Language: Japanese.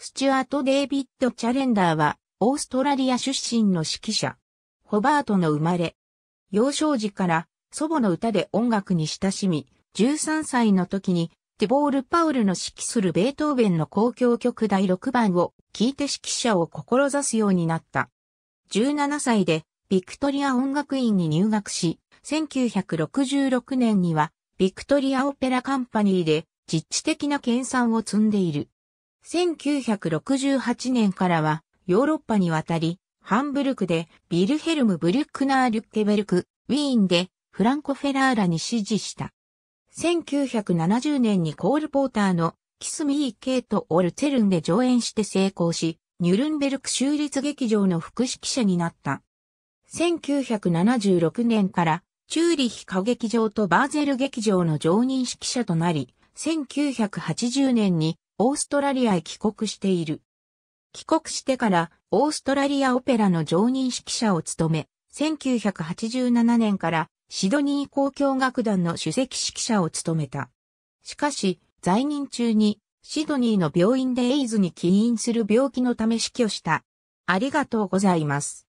スチュアート・デイビッド・チャレンダーは、オーストラリア出身の指揮者。ホバートの生まれ。幼少時から祖母の歌で音楽に親しみ、13歳の時にティボール・パウルの指揮するベートーベンの公共曲第6番を聴いて指揮者を志すようになった。17歳でビクトリア音楽院に入学し、1966年にはビクトリア・オペラ・カンパニーで実地的な研鑽を積んでいる。1968年からはヨーロッパに渡り、ハンブルクでビルヘルム・ブリュックナー・リュッケベルク、ウィーンでフランコ・フェラーラに支持した。1970年にコール・ポーターのキス・ミー・ケイト・オル・ツェルンで上演して成功し、ニュルンベルク州立劇場の副指揮者になった。1976年からチューリヒ歌劇場とバーゼル劇場の常任指揮者となり、1980年にオーストラリアへ帰国している。帰国してからオーストラリアオペラの常任指揮者を務め、1987年からシドニー交響楽団の首席指揮者を務めた。しかし、在任中にシドニーの病院でエイズに起因する病気のため死去した。ありがとうございます。